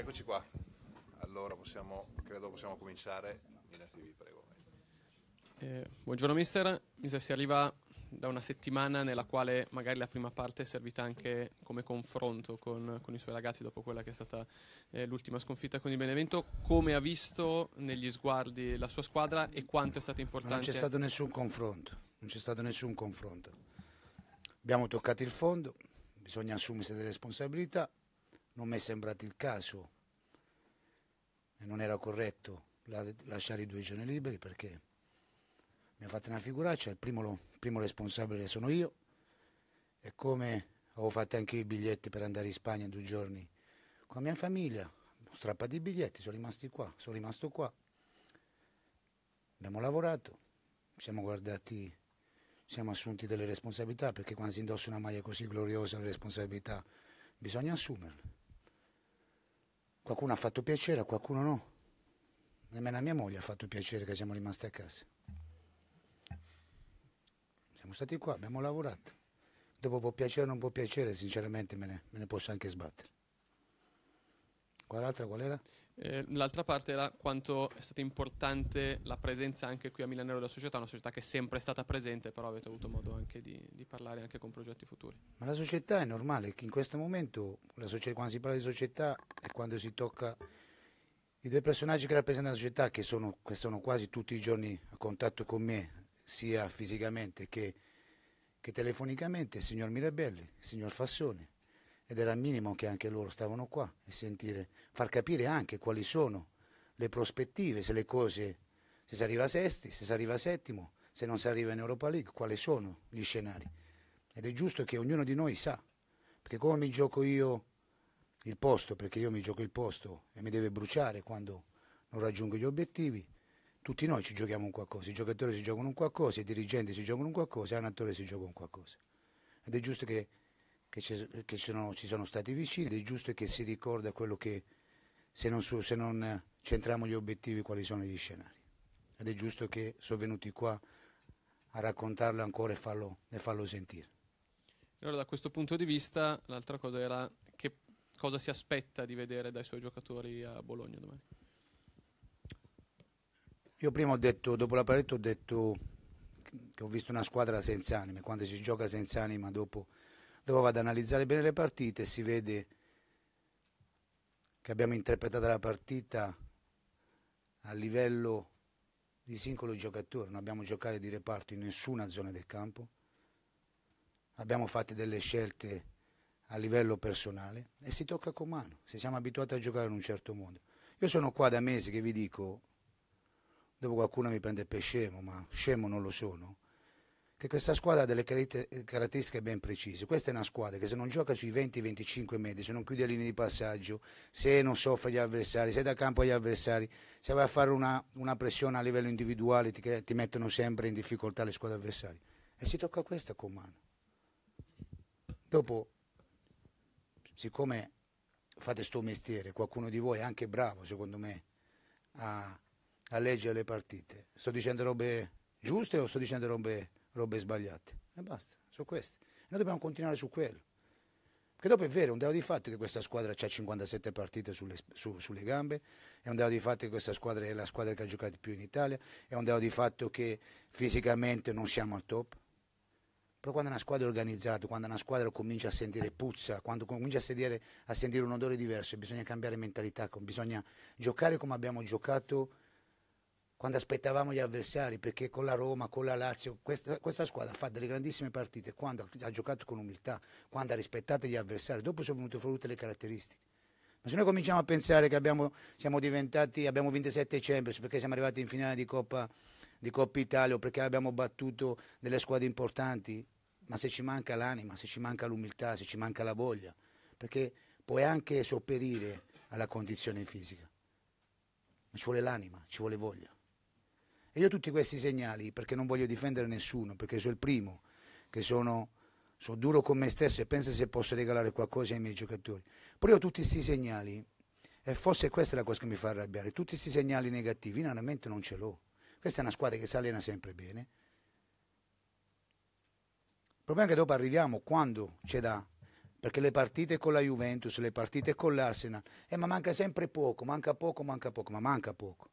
Eccoci qua. Allora possiamo, credo possiamo cominciare. TV, prego. Eh, buongiorno mister, mister si arriva da una settimana nella quale magari la prima parte è servita anche come confronto con, con i suoi ragazzi dopo quella che è stata eh, l'ultima sconfitta con il Benevento, come ha visto negli sguardi la sua squadra e quanto è stato importante? Non c'è stato nessun confronto, non c'è stato nessun confronto. Abbiamo toccato il fondo, bisogna assumersi delle responsabilità, non mi è sembrato il caso e non era corretto lasciare i due giorni liberi perché mi ha fatto una figuraccia, il primo, primo responsabile sono io e come avevo fatto anche io i biglietti per andare in Spagna due giorni con la mia famiglia, ho strappato i biglietti, sono rimasti qua, sono rimasto qua, abbiamo lavorato, siamo guardati, siamo assunti delle responsabilità perché quando si indossa una maglia così gloriosa le responsabilità bisogna assumerle Qualcuno ha fatto piacere, a qualcuno no. Nemmeno a mia moglie ha fatto piacere che siamo rimasti a casa. Siamo stati qua, abbiamo lavorato. Dopo può piacere o non può piacere, sinceramente me ne, me ne posso anche sbattere. Qual'altra qual era? Eh, l'altra parte era quanto è stata importante la presenza anche qui a Milanero della società, una società che è sempre stata presente, però avete avuto modo anche di, di parlare anche con progetti futuri. Ma la società è normale che in questo momento, società, quando si parla di società è quando si tocca i due personaggi che rappresentano la società, che sono, che sono quasi tutti i giorni a contatto con me, sia fisicamente che, che telefonicamente, il signor Mirabelli, il signor Fassone ed era minimo che anche loro stavano qua e sentire, far capire anche quali sono le prospettive, se le cose, se si arriva a sesti, se si arriva a settimo, se non si arriva in Europa League, quali sono gli scenari. Ed è giusto che ognuno di noi sa, perché come mi gioco io il posto, perché io mi gioco il posto e mi deve bruciare quando non raggiungo gli obiettivi, tutti noi ci giochiamo un qualcosa, i giocatori si giocano un qualcosa, i dirigenti si giocano un qualcosa, i allenatori si giocano un qualcosa. Ed è giusto che che, che sono, ci sono stati vicini ed è giusto che si ricorda quello che se non, su, se non centriamo gli obiettivi quali sono gli scenari ed è giusto che sono venuti qua a raccontarlo ancora e farlo, e farlo sentire. Allora da questo punto di vista l'altra cosa era che cosa si aspetta di vedere dai suoi giocatori a Bologna domani? Io prima ho detto, dopo la parete ho detto che ho visto una squadra senza anime, quando si gioca senza anima dopo dove vado ad analizzare bene le partite, si vede che abbiamo interpretato la partita a livello di singolo giocatore, non abbiamo giocato di reparto in nessuna zona del campo, abbiamo fatto delle scelte a livello personale e si tocca con mano, se siamo abituati a giocare in un certo modo. Io sono qua da mesi che vi dico, dopo qualcuno mi prende per scemo, ma scemo non lo sono, che questa squadra ha delle caratteristiche ben precise. Questa è una squadra che se non gioca sui 20-25 metri, se non chiude le linee di passaggio, se non soffre gli avversari, se da campo agli avversari, se vai a fare una, una pressione a livello individuale ti, ti, mettono sempre in difficoltà le squadre avversarie. E si tocca questa con mano. Dopo, siccome fate sto mestiere, qualcuno di voi è anche bravo, secondo me, a, a leggere le partite, sto dicendo robe giuste o sto dicendo robe robe sbagliate. E basta, sono queste. Noi dobbiamo continuare su quello. Perché dopo è vero, è un dato di fatto che questa squadra ha 57 partite sulle, su, sulle, gambe, è un dato di fatto che questa squadra è la squadra che ha giocato più in Italia, è un dato di fatto che fisicamente non siamo al top. Però quando una squadra è organizzata, quando una squadra comincia a sentire puzza, quando comincia a sentire, a sentire un odore diverso, bisogna cambiare mentalità, bisogna giocare come abbiamo giocato quando aspettavamo gli avversari, perché con la Roma, con la Lazio, questa, questa, squadra fa delle grandissime partite quando ha giocato con umiltà, quando ha rispettato gli avversari, dopo sono venute fuori tutte le caratteristiche. Ma se noi cominciamo a pensare che abbiamo, siamo diventati, abbiamo 27 Champions perché siamo arrivati in finale di Coppa, di Coppa Italia o perché abbiamo battuto delle squadre importanti, ma se ci manca l'anima, se ci manca l'umiltà, se ci manca la voglia, perché puoi anche sopperire alla condizione fisica, ma ci vuole l'anima, ci vuole voglia. E io tutti questi segnali, perché non voglio difendere nessuno, perché sono il primo, che sono, sono duro con me stesso e penso se posso regalare qualcosa ai miei giocatori. Però io ho tutti questi segnali, e forse questa è la cosa che mi fa arrabbiare, tutti questi segnali negativi, veramente non ce l'ho. Questa è una squadra che si allena sempre bene. Il problema è che dopo arriviamo quando c'è da perché le partite con la Juventus, le partite con l'Arsenal, eh, ma manca sempre poco, manca poco, manca poco, ma manca poco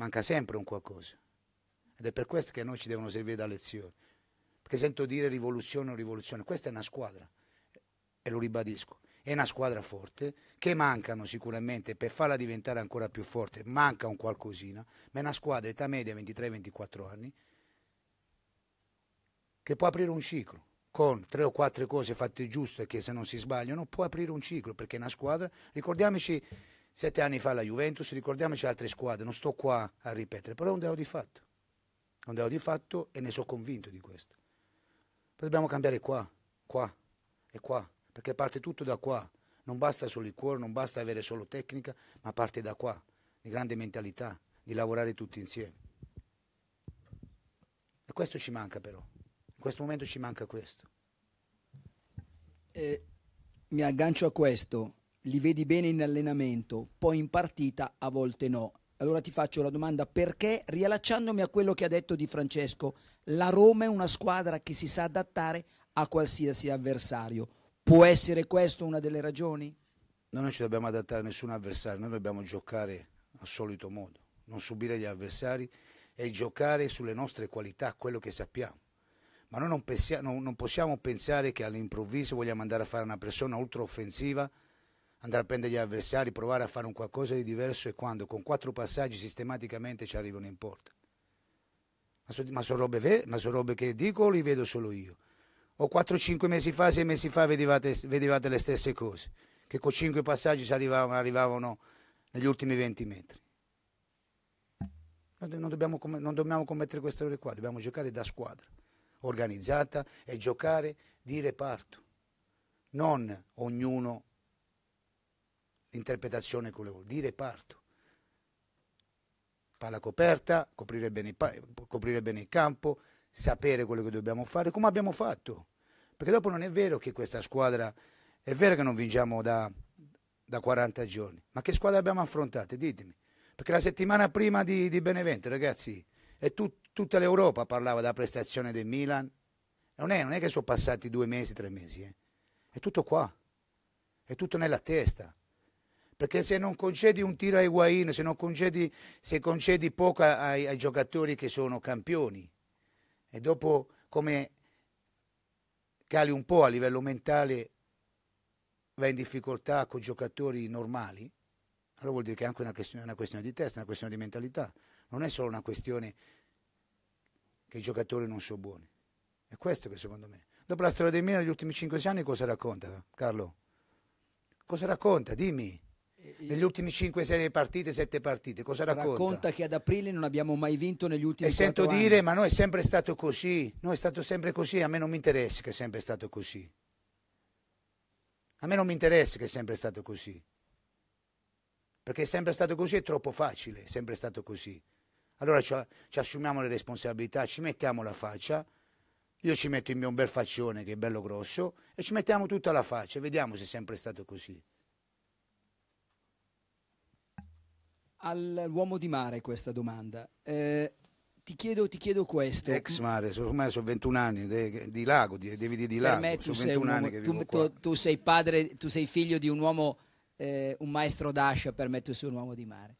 manca sempre un qualcosa. Ed è per questo che a noi ci devono servire da lezione. Perché sento dire rivoluzione o rivoluzione, questa è una squadra, e lo ribadisco, è una squadra forte, che mancano sicuramente, per farla diventare ancora più forte, manca un qualcosina, ma è una squadra, età media 23-24 anni, che può aprire un ciclo con tre o quattro cose fatte giuste e che se non si sbagliano può aprire un ciclo perché è una squadra, ricordiamoci Sette anni fa la Juventus, ricordiamoci altre squadre, non sto qua a ripetere, però è un dato di fatto. È un dato di fatto e ne sono convinto di questo. Poi dobbiamo cambiare qua, qua e qua, perché parte tutto da qua. Non basta solo il cuore, non basta avere solo tecnica, ma parte da qua, di grande mentalità, di lavorare tutti insieme. E questo ci manca però, in questo momento ci manca questo. E mi aggancio a questo li vedi bene in allenamento, poi in partita a volte no. Allora ti faccio la domanda perché, riallacciandomi a quello che ha detto Di Francesco, la Roma è una squadra che si sa adattare a qualsiasi avversario. Può essere questa una delle ragioni? Noi non ci dobbiamo adattare a nessun avversario, noi dobbiamo giocare al solito modo, non subire gli avversari e giocare sulle nostre qualità, quello che sappiamo. Ma noi non, pensiamo, non possiamo pensare che all'improvviso vogliamo andare a fare una persona ultraoffensiva offensiva andare a prendere gli avversari, provare a fare un qualcosa di diverso e quando con quattro passaggi sistematicamente ci arrivano in porta. Ma sono so robe, so robe che dico o li vedo solo io? O 4-5 mesi fa, 6 mesi fa vedevate, vedevate, le stesse cose, che con 5 passaggi ci arrivavano, arrivavano negli ultimi 20 metri. Non dobbiamo, non dobbiamo commettere queste errore qua, dobbiamo giocare da squadra, organizzata e giocare di reparto, non ognuno l'interpretazione di reparto. Palla coperta, coprire bene, coprire bene il campo, sapere quello che dobbiamo fare, come abbiamo fatto. Perché dopo non è vero che questa squadra, è vero che non vinciamo da, da 40 giorni, ma che squadra abbiamo affrontato? Ditemi. Perché la settimana prima di, di Benevento, ragazzi, e tut, tutta l'Europa parlava della prestazione del Milan. Non è, non è che sono passati due mesi, tre mesi, eh. è tutto qua, è tutto nella testa perché se non concedi un tiro a Higuain, se, concedi, se concedi poco ai, ai, giocatori che sono campioni e dopo come cali un po' a livello mentale vai in difficoltà con giocatori normali, allora vuol dire che è anche una questione, una questione di testa, una questione di mentalità, non è solo una questione che i giocatori non sono buoni. È questo che secondo me. Dopo la storia dei Milan negli ultimi 5-6 anni cosa racconta, Carlo? Cosa racconta? Dimmi negli ultimi 5-6 partite, 7 partite, cosa racconta? Racconta che ad aprile non abbiamo mai vinto negli ultimi e 4 anni. E sento dire, ma noi è sempre stato così, noi è stato sempre così, a me non mi interessa che è sempre stato così. A me non mi interessa che è sempre stato così. Perché è sempre stato così è troppo facile, è sempre stato così. Allora ci, ci assumiamo le responsabilità, ci mettiamo la faccia, io ci metto il mio bel faccione che è bello grosso e ci mettiamo tutta la faccia e vediamo se è sempre stato così. all'uomo di mare questa domanda. Eh, ti, chiedo, ti chiedo, questo. Ex mare, ormai sono 21 anni di lago, devi dire di lago. Per me tu sei, uomo, tu, sei padre, tu sei figlio di un uomo, eh, un maestro d'ascia, per me tu sei un uomo di mare.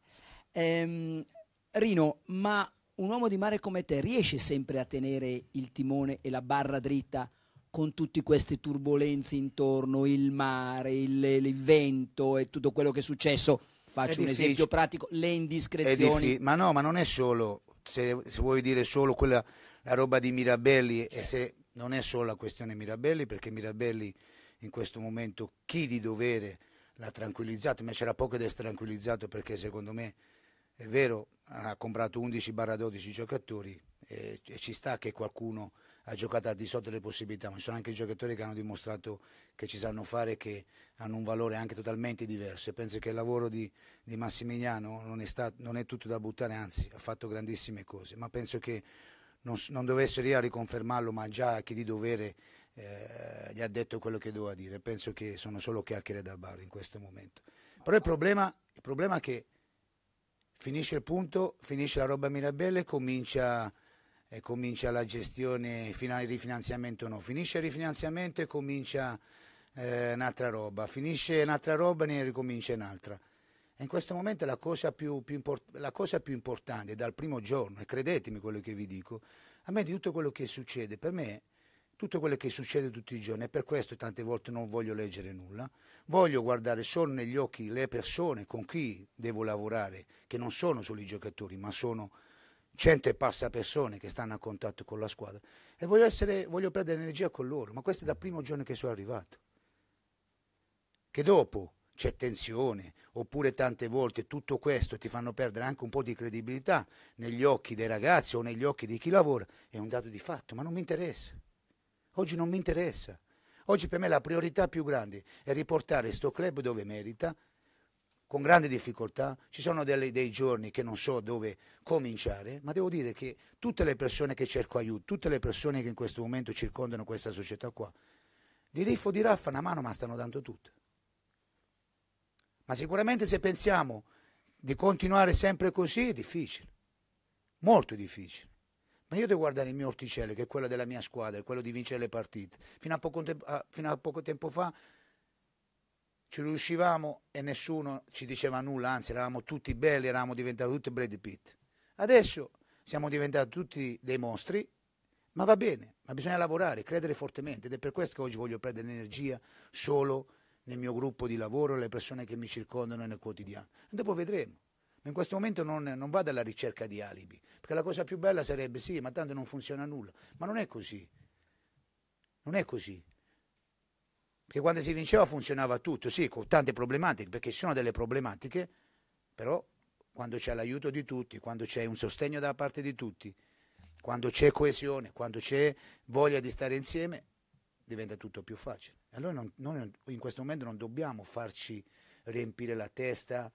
Ehm, Rino, ma un uomo di mare come te riesce sempre a tenere il timone e la barra dritta con tutte queste turbulenze intorno, il mare, il, il vento e tutto quello che è successo? Faccio un esempio pratico, le indiscrezioni. Ma no, ma non è solo, se, se vuoi dire solo quella la roba di Mirabelli certo. e se non è solo la questione Mirabelli, perché Mirabelli in questo momento chi di dovere l'ha tranquillizzato, ma c'era poco da essere tranquillizzato perché secondo me è vero, ha comprato 11-12 giocatori e, e ci sta che qualcuno ha giocato al di sotto delle possibilità, ma ci sono anche giocatori che hanno dimostrato che ci sanno fare, che hanno un valore anche totalmente diverso. E penso che il lavoro di, di Massimiliano non è, stato, non è, tutto da buttare, anzi ha fatto grandissime cose, ma penso che non, non dovesse lì a riconfermarlo, ma già a chi di dovere eh, gli ha detto quello che doveva dire. Penso che sono solo chiacchiere da bar in questo momento. Però il problema, il problema è che finisce il punto, finisce la roba Mirabelle e comincia comincia la gestione fino al rifinanziamento no, finisce il rifinanziamento e comincia eh, un'altra roba, finisce un'altra roba e ne ricomincia un'altra. in questo momento la cosa più, più import- la cosa più importante dal primo giorno, e credetemi quello che vi dico, a me di tutto quello che succede, per me tutto quello che succede tutti i giorni e per questo tante volte non voglio leggere nulla, voglio guardare solo negli occhi le persone con chi devo lavorare, che non sono solo i giocatori, ma sono cento e passa persone che stanno a contatto con la squadra e voglio, essere, voglio perdere energia con loro, ma questo è dal primo giorno che sono arrivato. Che dopo c'è tensione, oppure tante volte tutto questo ti fanno perdere anche un po' di credibilità negli occhi dei ragazzi o negli occhi di chi lavora, è un dato di fatto, ma non mi interessa. Oggi non mi interessa. Oggi per me la priorità più grande è riportare sto club dove merita, con grande difficoltà, ci sono delle, dei giorni che non so dove cominciare, ma devo dire che tutte le persone che cerco aiuto, tutte le persone che in questo momento circondano questa società qua, di riffo di raffa una mano ma stanno dando tutte. Ma sicuramente se pensiamo di continuare sempre così è difficile, molto difficile. Ma io devo guardare il mio orticello, che è quello della mia squadra, quello di vincere le partite. Fino a poco, te- a, fino a poco tempo fa ci riuscivamo e nessuno ci diceva nulla, anzi eravamo tutti belli, eravamo diventati tutti Brad Pitt. Adesso siamo diventati tutti dei mostri, ma va bene, ma bisogna lavorare, credere fortemente ed è per questo che oggi voglio prendere energia solo nel mio gruppo di lavoro, le persone che mi circondano nel quotidiano. E dopo vedremo. Ma in questo momento non, non vado alla ricerca di alibi, perché la cosa più bella sarebbe sì, ma tanto non funziona nulla. Ma non è così. Non è così. Perché quando si vinceva funzionava tutto, sì, con tante problematiche, perché ci sono delle problematiche, però quando c'è l'aiuto di tutti, quando c'è un sostegno da parte di tutti, quando c'è coesione, quando c'è voglia di stare insieme, diventa tutto più facile. Allora non, noi in questo momento non dobbiamo farci riempire la testa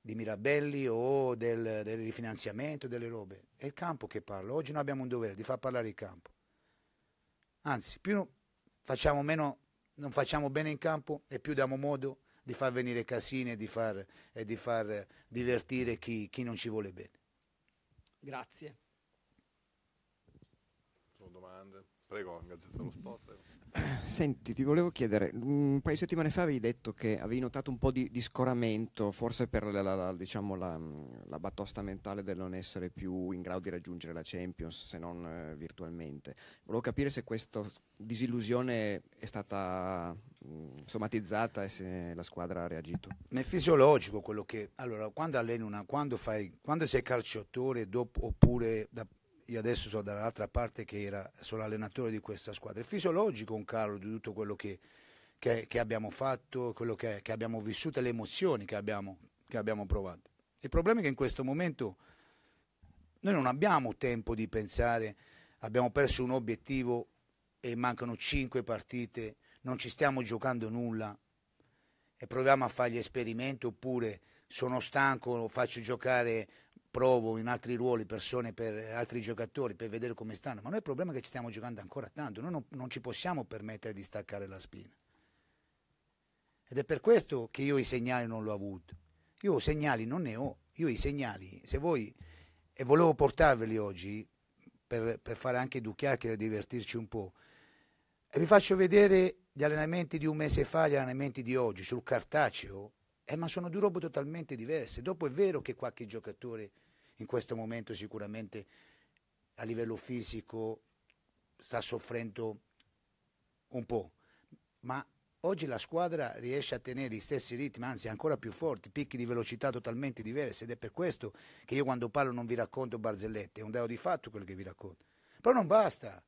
di Mirabelli o del, del, rifinanziamento, delle robe. È il campo che parla. Oggi noi abbiamo un dovere di far parlare il campo. Anzi, più facciamo meno non facciamo bene in campo e più diamo modo di far venire casine e di far, e di far divertire chi, chi non ci vuole bene. Grazie. Sono domande? Prego, in Gazzetta dello Sport. Prego. Senti, ti volevo chiedere, un paio di settimane fa avevi detto che avevi notato un po' di, di scoramento, forse per la, la, la, diciamo la, batosta mentale del non essere più in grado di raggiungere la Champions, se non eh, virtualmente. Volevo capire se questa disillusione è stata mh, mm, somatizzata e se la squadra ha reagito. Ma è fisiologico quello che... Allora, quando alleni una... Quando, fai, quando sei calciatore dopo, oppure da io adesso sono dall'altra parte che era, sono l'allenatore di questa squadra, è fisiologico un calo di tutto quello che, che, che abbiamo fatto, quello che, che, abbiamo vissuto, le emozioni che abbiamo, che abbiamo provato. Il problema è che in questo momento noi non abbiamo tempo di pensare, abbiamo perso un obiettivo e mancano cinque partite, non ci stiamo giocando nulla e proviamo a fare gli esperimenti oppure sono stanco, faccio giocare provo in altri ruoli persone per altri giocatori per vedere come stanno, ma noi il problema è che ci stiamo giocando ancora tanto, noi non, non ci possiamo permettere di staccare la spina. Ed è per questo che io i segnali non l'ho avuto. Io segnali non ne ho, io i segnali, se voi, e volevo portarveli oggi per, per fare anche due chiacchiere e divertirci un po', e vi faccio vedere gli allenamenti di un mese fa, gli allenamenti di oggi sul cartaceo, eh, ma sono due robe totalmente diverse. Dopo è vero che qualche giocatore in questo momento sicuramente a livello fisico sta soffrendo un po', ma oggi la squadra riesce a tenere gli stessi ritmi, anzi ancora più forti, picchi di velocità totalmente diversi ed è per questo che io quando parlo non vi racconto barzellette, è un dato di fatto quello che vi racconto. Però non basta.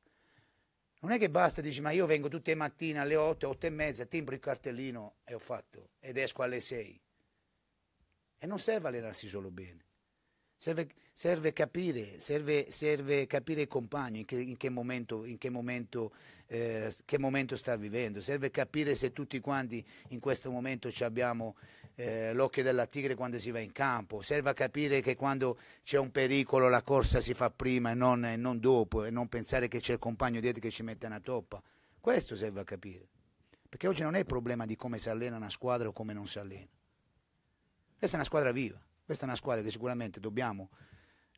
Non è che basta, dici ma io vengo tutte le mattine alle 8, 8 e mezza, timbro il cartellino e ho fatto, ed esco alle 6. E non serve allenarsi solo bene. Serve, serve, capire, serve, serve, capire, il compagno in che, in che momento, in che momento, eh, che momento, sta vivendo, serve capire se tutti quanti in questo momento abbiamo eh, l'occhio della tigre quando si va in campo, serve capire che quando c'è un pericolo la corsa si fa prima e non, e non dopo e non pensare che c'è il compagno dietro che ci mette una toppa. Questo serve a capire, perché oggi non è il problema di come si allena una squadra o come non si allena. Questa è una squadra viva. Questa è una squadra che sicuramente dobbiamo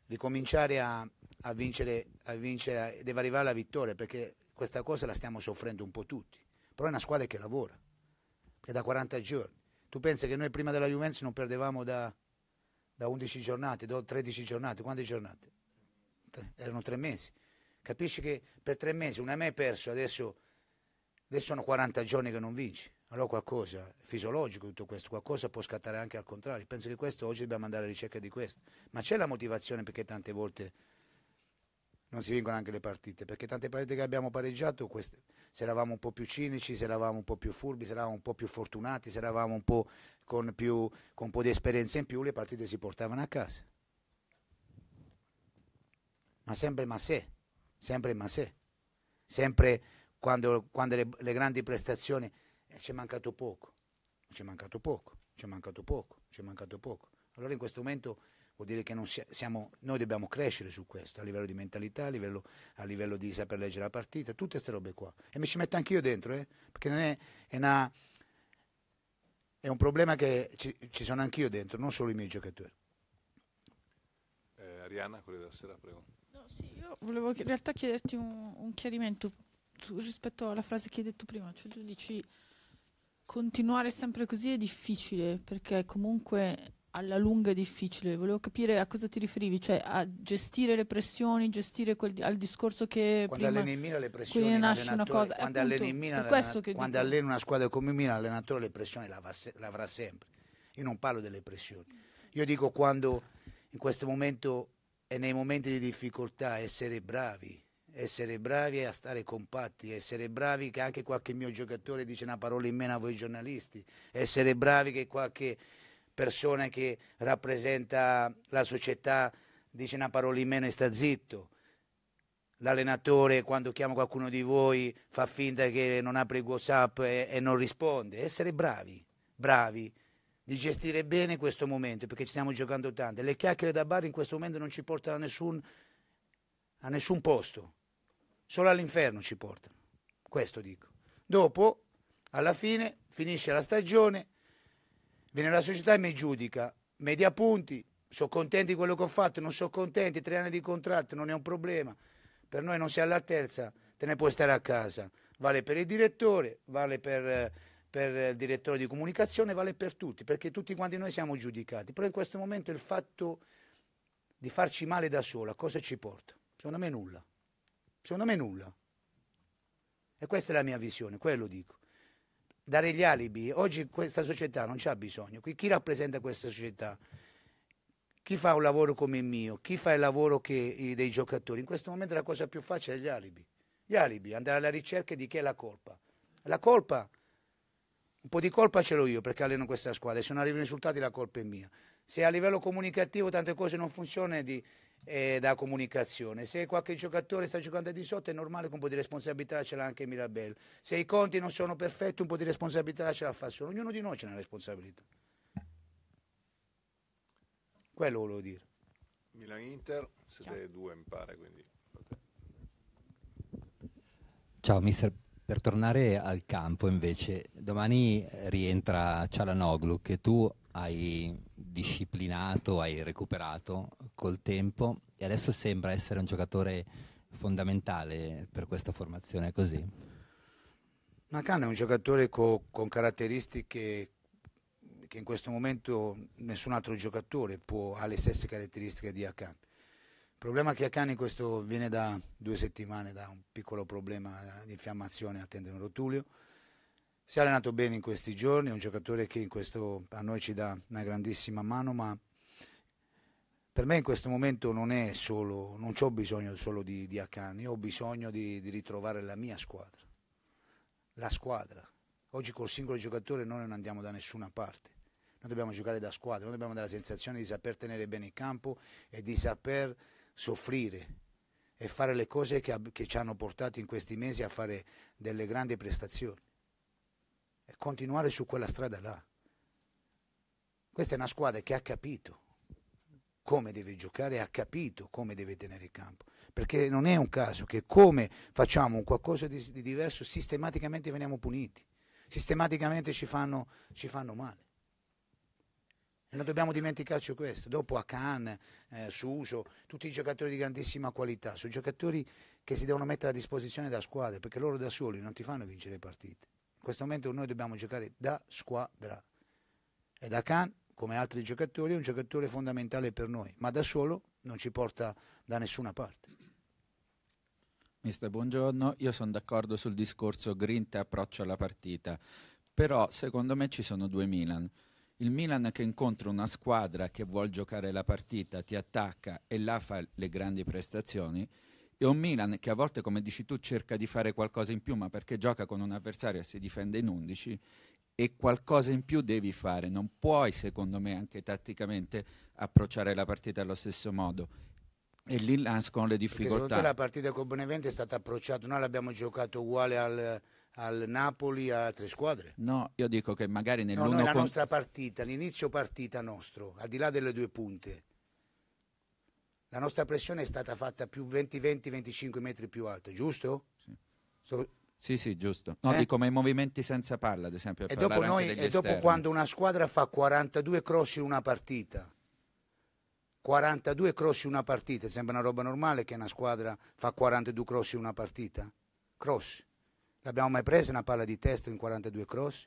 ricominciare a, a, vincere, a vincere, deve arrivare alla vittoria perché questa cosa la stiamo soffrendo un po' tutti. Però è una squadra che lavora, che da 40 giorni. Tu pensi che noi prima della Juventus non perdevamo da, da 11 giornate, da 13 giornate, quante giornate? Tre, erano tre mesi. Capisci che per tre mesi una me hai perso, adesso, adesso sono 40 giorni che non vinci. Allora qualcosa, è fisiologico tutto questo, qualcosa può scattare anche al contrario. Penso che questo oggi dobbiamo andare alla ricerca di questo. Ma c'è la motivazione perché tante volte non si vincono anche le partite, perché tante partite che abbiamo pareggiato, queste, se eravamo un po' più cinici, se eravamo un po' più furbi, se eravamo un po' più fortunati, se eravamo un po' con, più, con un po' di esperienza in più, le partite si portavano a casa. Ma sempre ma se, sempre ma se, sempre quando, quando le, le grandi prestazioni eh, ci è mancato poco, ci è mancato poco, ci è mancato poco, ci è mancato poco. Allora in questo momento vuol dire che siamo, noi dobbiamo crescere su questo, a livello di mentalità, a livello, a livello di saper leggere la partita, tutte queste robe qua. E mi ci metto anch'io dentro, eh? perché non è, è, una, è, un problema che ci, ci sono anch'io dentro, non solo i miei giocatori. Eh, Arianna, quella della sera, prego. No, sì, io volevo in realtà chiederti un, un chiarimento su, rispetto alla frase che hai detto prima, cioè tu dici Continuare sempre così è difficile perché comunque alla lunga è difficile. Volevo capire a cosa ti riferivi, cioè a gestire le pressioni, gestire quel di- al discorso che quando prima alleni le pressioni nasce una cosa. Quando, appunto, alleni, Mina, quando alleni una squadra come Mina, l'allenatore le pressioni l'avrà sempre. Io non parlo delle pressioni. Io dico quando in questo momento e nei momenti di difficoltà essere bravi, essere bravi a stare compatti, essere bravi che anche qualche mio giocatore dice una parola in meno a voi giornalisti, essere bravi che qualche persona che rappresenta la società dice una parola in meno e sta zitto. L'allenatore quando chiama qualcuno di voi fa finta che non apre il WhatsApp e, e non risponde. Essere bravi, bravi di gestire bene questo momento perché ci stiamo giocando tanto. Le chiacchiere da bar in questo momento non ci portano a nessun, a nessun posto solo all'inferno ci portano. Questo dico. Dopo, alla fine, finisce la stagione, viene la società e mi giudica. Media punti, sono contenti di quello che ho fatto, non sono contenti, tre anni di contratto, non è un problema. Per noi non sei è alla terza, te ne puoi stare a casa. Vale per il direttore, vale per, per il direttore di comunicazione, vale per tutti, perché tutti quanti noi siamo giudicati. Però in questo momento il fatto di farci male da sola, cosa ci porta? Secondo me nulla. Secondo me nulla. E questa è la mia visione, quello dico. Dare gli alibi, oggi questa società non c'ha bisogno. Chi rappresenta questa società? Chi fa un lavoro come il mio? Chi fa il lavoro che, dei giocatori? In questo momento la cosa più facile è gli alibi. Gli alibi, andare alla ricerca di chi è la colpa. La colpa, un po' di colpa ce l'ho io perché alleno questa squadra. Se non arrivano i risultati la colpa è mia. Se a livello comunicativo tante cose non funzionano eh, da comunicazione. Se qualche giocatore sta giocando di sotto è normale che un po' di responsabilità ce l'ha anche Mirabel. Se i conti non sono perfetti un po' di responsabilità ce la fa solo. Ognuno di noi c'è una responsabilità. Quello volevo dire. Milan-Inter, 7 due mi pare, quindi... Ciao mister, per tornare al campo invece, domani rientra Cialanoglu che tu hai disciplinato, hai recuperato col tempo e adesso sembra essere un giocatore fondamentale per questa formazione così. Macan è un giocatore co- con caratteristiche che in questo momento nessun altro giocatore può, ha le stesse caratteristiche di Akan. Il problema è che Akan in questo viene da due settimane da un piccolo problema di infiammazione a tendere tendine rotulio si è allenato bene in questi giorni, è un giocatore che questo, a noi ci dà una grandissima mano, ma per me in questo momento non è solo, non ho bisogno solo di, di Accani, ho bisogno di, di, ritrovare la mia squadra, la squadra. Oggi col singolo giocatore noi non andiamo da nessuna parte, noi dobbiamo giocare da squadra, noi dobbiamo dare la sensazione di saper tenere bene il campo e di saper soffrire e fare le cose che, che ci hanno portato in questi mesi a fare delle grandi prestazioni e continuare su quella strada là. Questa è una squadra che ha capito come deve giocare, ha capito come deve tenere il campo, perché non è un caso che come facciamo un qualcosa di, di diverso sistematicamente veniamo puniti, sistematicamente ci fanno, ci fanno male. E non dobbiamo dimenticarci questo. Dopo Akan, eh, Suso, tutti i giocatori di grandissima qualità, sono giocatori che si devono mettere a disposizione della squadra, perché loro da soli non ti fanno vincere le partite in questo momento noi dobbiamo giocare da squadra. E da Can, come altri giocatori, è un giocatore fondamentale per noi, ma da solo non ci porta da nessuna parte. Mister, buongiorno. Io sono d'accordo sul discorso grinta approccio alla partita, però secondo me ci sono due Milan. Il Milan che incontra una squadra che vuole giocare la partita, ti attacca e là fa le grandi prestazioni, e un Milan che a volte, come dici tu, cerca di fare qualcosa in più, ma perché gioca con un avversario e si difende in 11 e qualcosa in più devi fare, non puoi secondo me anche tatticamente approcciare la partita allo stesso modo. E lì nascono le difficoltà. Perché secondo te la partita con Benevento è stata approcciata, noi l'abbiamo giocato uguale al, al Napoli a tre squadre. No, io dico che magari nell'uno no, no, la con... nostra partita, l'inizio partita nostro, al di là delle due punte la nostra pressione è stata fatta più 20-20-25 metri più alta, giusto? Sì. So, sì, sì, giusto. No, eh? dico, ma i movimenti senza palla, ad esempio. E dopo, noi, e dopo quando una squadra fa 42 cross in una partita, 42 cross in una partita, sembra una roba normale che una squadra fa 42 cross in una partita? Cross. L'abbiamo mai presa una palla di testa in 42 cross?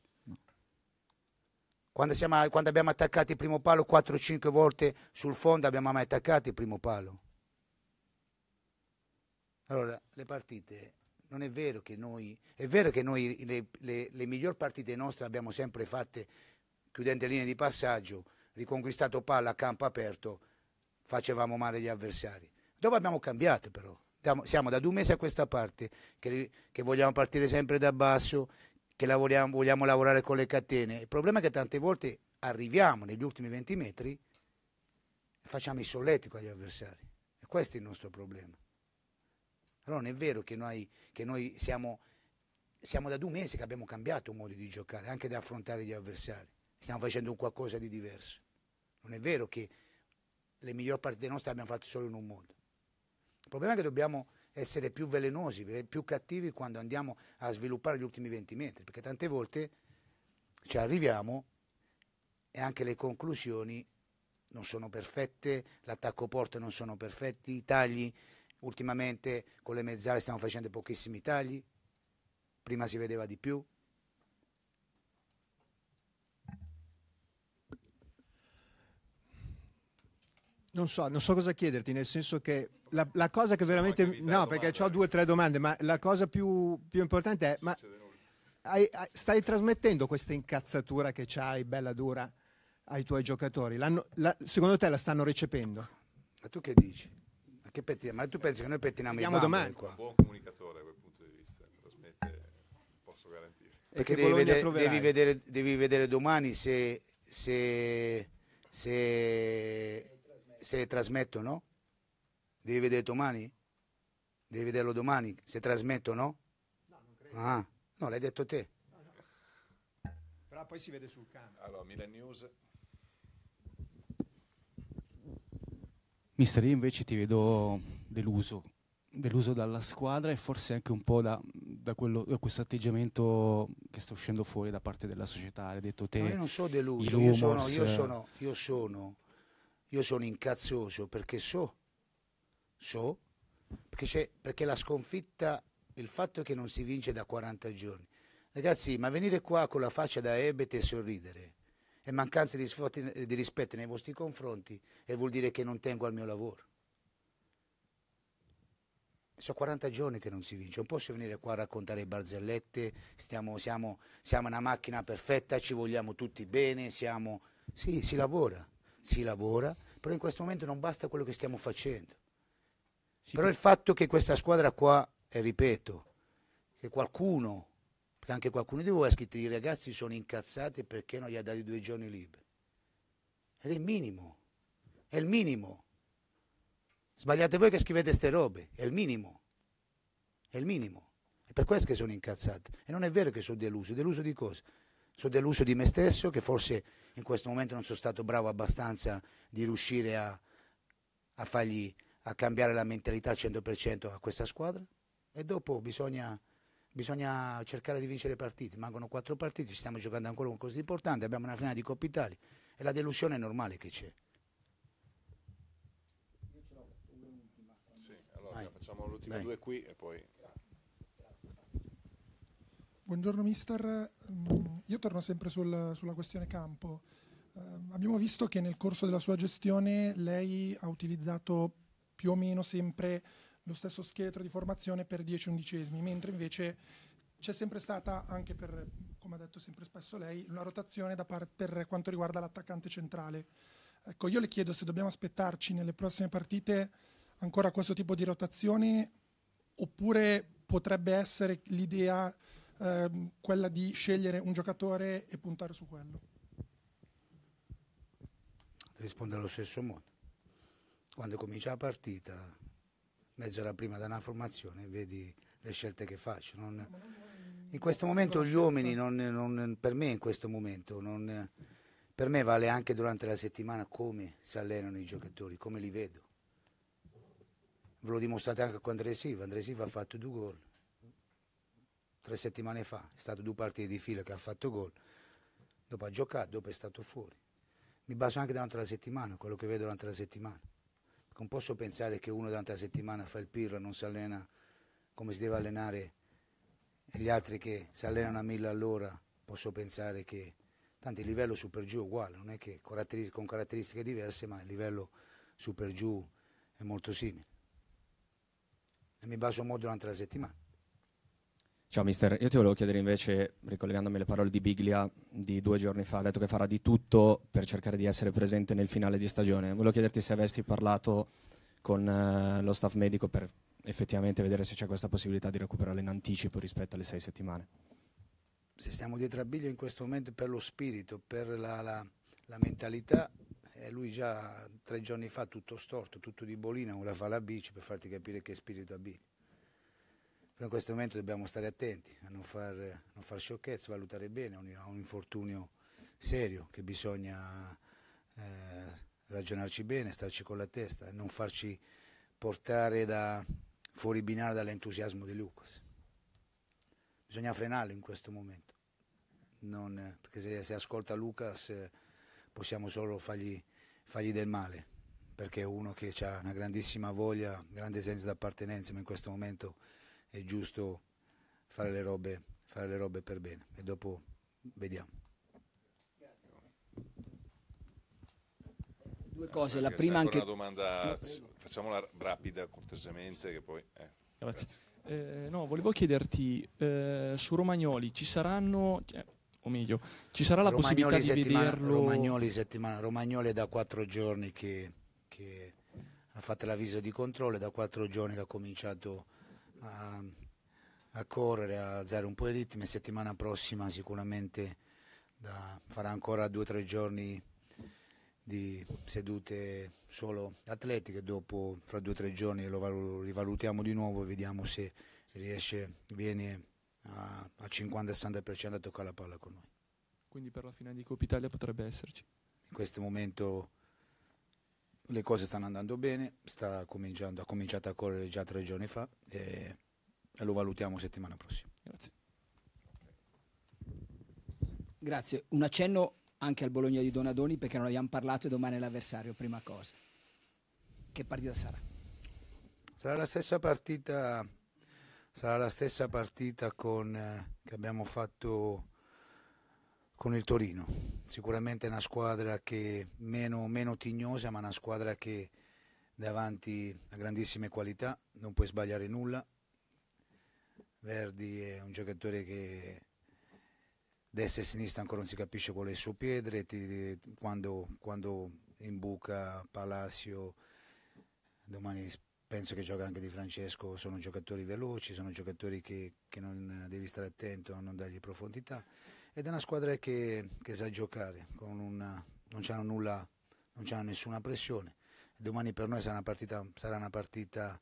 Quando, siamo, quando, abbiamo attaccato il primo palo 4-5 volte sul fondo abbiamo mai attaccato il primo palo. Allora, le partite, non è vero che noi, è vero che noi le, le, le migliori partite nostre le abbiamo sempre fatte chiudendo linee di passaggio, riconquistato palla a campo aperto, facevamo male agli avversari. Dopo abbiamo cambiato però, siamo da due mesi a questa parte che, che vogliamo partire sempre da basso che lavoriamo, vogliamo lavorare con le catene. Il problema è che tante volte arriviamo negli ultimi 20 metri e facciamo i solletti con gli avversari. E questo è il nostro problema. Allora non è vero che noi, che noi siamo, siamo da due mesi che abbiamo cambiato il modo di giocare, anche di affrontare gli avversari. Stiamo facendo qualcosa di diverso. Non è vero che le migliori partite nostre le abbiamo fatte solo in un modo. Il problema è che dobbiamo essere più velenosi, eh, più cattivi quando andiamo a sviluppare gli ultimi 20 metri, perché tante volte ci arriviamo e anche le conclusioni non sono perfette, l'attacco porte non sono perfetti, i tagli ultimamente con le mezzale stiamo facendo pochissimi tagli, prima si vedeva di più. Non so, non so cosa chiederti, nel senso che la, la, cosa che veramente... No, perché ho due o tre domande, ma la cosa più, più importante è, ma hai, stai trasmettendo questa incazzatura che c'hai, bella dura, ai tuoi giocatori? La, secondo te la stanno recependo? Ma tu che dici? Ma, che petti, ma tu pensi che noi pettiniamo Andiamo i domani qua? Un buon comunicatore a quel punto di vista, trasmette, posso garantire. Perché devi vedere, devi vedere, devi, vedere, domani se, se, se, se trasmettono. Devi vedere domani? Devi vederlo domani, se trasmetto no? No, non credo. Ah, no, l'hai detto te. No, no. Però poi si vede sul campo. Allora, Milan News. Mister, io invece ti vedo deluso, deluso dalla squadra e forse anche un po' da, da, quello, da questo atteggiamento che sta uscendo fuori da parte della società. Hai detto te. No, io non sono deluso, io sono, io, sono, io, sono, io sono incazzioso perché so so, perché, perché la sconfitta, il fatto è che non si vince da 40 giorni. Ragazzi, ma venire qua con la faccia da ebete e sorridere e mancanza di, di rispetto nei vostri confronti e vuol dire che non tengo al mio lavoro. Sono 40 giorni che non si vince, non posso venire qua a raccontare barzellette, stiamo, siamo, siamo una macchina perfetta, ci vogliamo tutti bene, siamo... Sì, si lavora, si lavora, però in questo momento non basta quello che stiamo facendo. Sì, Però il fatto che questa squadra qua, e ripeto, che qualcuno, perché anche qualcuno di voi ha scritto i ragazzi sono incazzati perché non gli ha dati due giorni liberi. È il minimo, è il minimo. Sbagliate voi che scrivete queste robe, è il minimo. È il minimo. È per questo che sono incazzato. E non è vero che sono deluso. Deluso di cosa? Sono deluso di me stesso, che forse in questo momento non sono stato bravo abbastanza di riuscire a, a fargli a cambiare la mentalità al 100% a questa squadra e dopo bisogna, bisogna cercare di vincere le partite. Mancano quattro partite, ci stiamo giocando ancora un cosa importante, abbiamo una finale di Coppa Italia e la delusione è normale che c'è. Sì, allora facciamo l'ultima due qui e poi... Buongiorno mister, mm, io torno sempre sul, sulla questione campo. Eh, abbiamo visto che nel corso della sua gestione lei ha utilizzato più o meno sempre lo stesso scheletro di formazione per 10 undicesimi, mentre invece c'è sempre stata, anche per, come ha detto sempre spesso lei, una rotazione da par- per quanto riguarda l'attaccante centrale. Ecco, io le chiedo se dobbiamo aspettarci nelle prossime partite ancora questo tipo di rotazione oppure potrebbe essere l'idea ehm, quella di scegliere un giocatore e puntare su quello. Risponde allo stesso modo quando comincia la partita, mezz'ora prima da una formazione, vedi le scelte che faccio. Non... in questo momento gli uomini, non, non, per me in questo momento, per me vale anche durante la settimana come si allenano i giocatori, come li vedo. Ve lo dimostrate anche con Andresiva, Andresiva ha fatto due gol tre settimane fa, è stato due partite di fila che ha fatto gol, dopo ha giocato, dopo è stato fuori. Mi baso anche durante la settimana, quello che vedo durante la settimana. Non posso pensare che uno durante la settimana fa il pirro e non si allena come si deve allenare e gli altri che si allenano a mille all'ora posso pensare che tanto il livello su per giù è uguale, non è che caratteristiche, con caratteristiche diverse, ma il livello su per giù è molto simile. E mi baso molto durante la settimana. Ciao mister, io ti volevo chiedere invece, ricollegandomi alle parole di Biglia di due giorni fa, ha detto che farà di tutto per cercare di essere presente nel finale di stagione. Volevo chiederti se avessi parlato con eh, lo staff medico per effettivamente vedere se c'è questa possibilità di recuperare in anticipo rispetto alle sei settimane. Se stiamo dietro a Biglia in questo momento per lo spirito, per la, la, la mentalità, eh, lui già tre giorni fa tutto storto, tutto di bolina, ora fa la bici per farti capire che spirito ha Biglia. Però in questo momento dobbiamo stare attenti a non far, non far sciocchezze, valutare bene un, un infortunio serio che bisogna eh, ragionarci bene, starci con la testa e non farci portare da, fuori binario dall'entusiasmo di Lucas. Bisogna frenarlo in questo momento, non, perché se, se, ascolta Lucas possiamo solo fargli, fargli del male perché è uno che ha una grandissima voglia, grande senso d'appartenenza, ma in questo momento è giusto fare le robe, fare le robe per bene e dopo vediamo. due cose. La prima anche... una domanda, no, facciamola rapida, cortesemente, che poi... Eh, grazie. grazie. Eh, no, volevo chiederti, eh, su Romagnoli ci saranno... Cioè, o meglio, ci sarà la Romagnoli possibilità di vederlo... Romagnoli settimana, Romagnoli è da quattro giorni che, che ha fatto l'avviso di controllo, è da quattro giorni che ha cominciato a, a correre, a alzare un po' di ritmi. Settimana prossima sicuramente da, farà ancora due o tre giorni di sedute solo atletiche, dopo fra due o tre giorni lo rivalutiamo di nuovo e vediamo se riesce, viene a, a 50-60% a toccare la palla con noi. Quindi per la finale di Coppa Italia potrebbe esserci? In questo momento le cose stanno andando bene, ha cominciato a correre già tre giorni fa e lo valutiamo settimana prossima. Grazie. Grazie. Un accenno anche al Bologna di Donadoni perché non abbiamo parlato e domani è l'avversario, prima cosa. Che partita sarà? Sarà la stessa partita, sarà la stessa partita con, eh, che abbiamo fatto con il Torino sicuramente è una squadra che meno, meno tignosa, ma una squadra che davanti a grandissime qualità, non puoi sbagliare nulla. Verdi è un giocatore che destra e sinistra ancora non si capisce qual è il suo piede, ti, quando, in buca Palacio, domani penso che gioca anche Di Francesco, sono giocatori veloci, sono giocatori che, che non devi stare attento a non dargli profondità ed è una squadra che, che sa giocare, una, non hanno nulla, non hanno nessuna pressione. Domani per noi sarà una, partita, sarà una partita,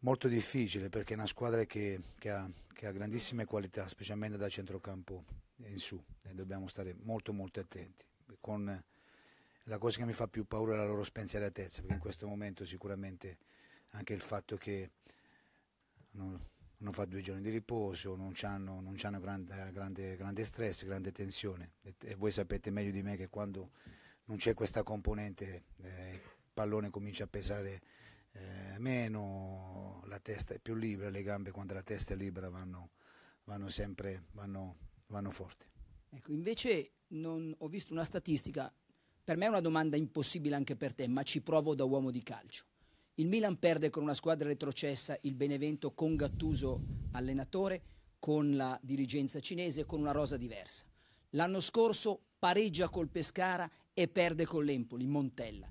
molto difficile perché è una squadra che, che, ha, che ha grandissime qualità, specialmente da centrocampo in su e dobbiamo stare molto molto attenti. Con, la cosa che mi fa più paura è la loro spensieratezza, perché in questo momento sicuramente anche il fatto che hanno non fa due giorni di riposo, non hanno, non hanno grande, grande, grande, stress, grande tensione e, e, voi sapete meglio di me che quando non c'è questa componente eh, il pallone comincia a pesare eh, meno, la testa è più libera, le gambe quando la testa è libera vanno, vanno sempre vanno, vanno forti. Ecco, invece non, ho visto una statistica, per me è una domanda impossibile anche per te, ma ci provo da uomo di calcio il Milan perde con una squadra retrocessa il Benevento con Gattuso allenatore, con la dirigenza cinese, con una rosa diversa. L'anno scorso pareggia col Pescara e perde con l'Empoli, Montella.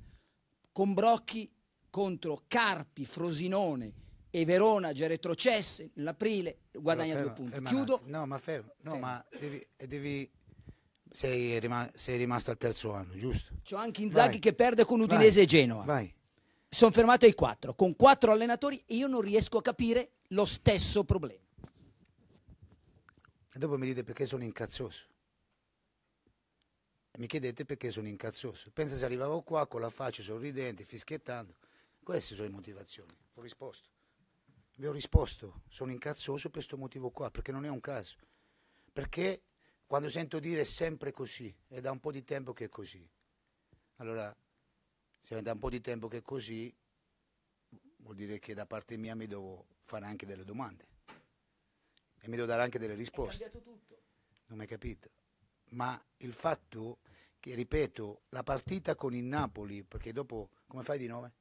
Con Brocchi contro Carpi, Frosinone e Verona già retrocesse nell'aprile, guadagna fermo, due punti. Chiudo. No, ma fermo, no, fermo. ma devi, devi sei, rimasto al terzo anno, giusto? C'ho anche Inzaghi Vai. che perde con Udinese Vai. e Genoa. Vai sono fermato ai quattro, con quattro allenatori e io non riesco a capire lo stesso problema. E dopo mi dite perché sono incazzoso. Mi chiedete perché sono incazzoso. Pensa se arrivavo qua con la faccia sorridente, fischiettando. Queste sono le motivazioni. Ho risposto. Vi ho risposto, sono incazzoso per questo motivo qua, perché non è un caso. Perché quando sento dire sempre così, è da un po' di tempo che è così. Allora, siamo da un po' di tempo che è così, vuol dire che da parte mia mi devo fare anche delle domande e mi devo dare anche delle risposte. Non mi hai capito. Ma il fatto che, ripeto, la partita con il Napoli, perché dopo come fai di nome?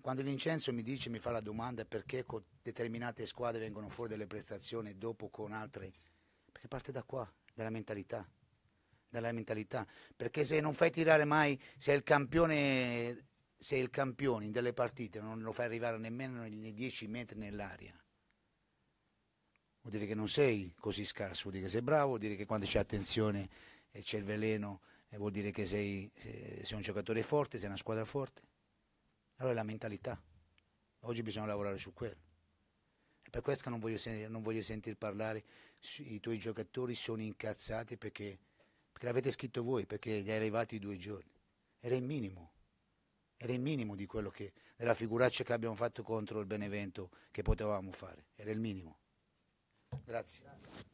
Quando Vincenzo mi dice, mi fa la domanda perché con determinate squadre vengono fuori delle prestazioni e dopo con altre, perché parte da qua, dalla mentalità dalla mentalità, perché se non fai tirare mai, se il campione, se il campione in delle partite non lo fai arrivare nemmeno nei 10 metri nell'aria, vuol dire che non sei così scarso, vuol dire che sei bravo, vuol dire che quando c'è attenzione e c'è il veleno, eh, vuol dire che sei, sei un giocatore forte, sei una squadra forte. Allora è la mentalità. Oggi bisogna lavorare su quello. E per questo non voglio, non voglio sentire parlare, i tuoi giocatori sono incazzati perché perché l'avete scritto voi, perché gli è arrivati due giorni. Era il minimo, era il minimo di quello che, della figuraccia che abbiamo fatto contro il Benevento che potevamo fare, era il minimo. Grazie.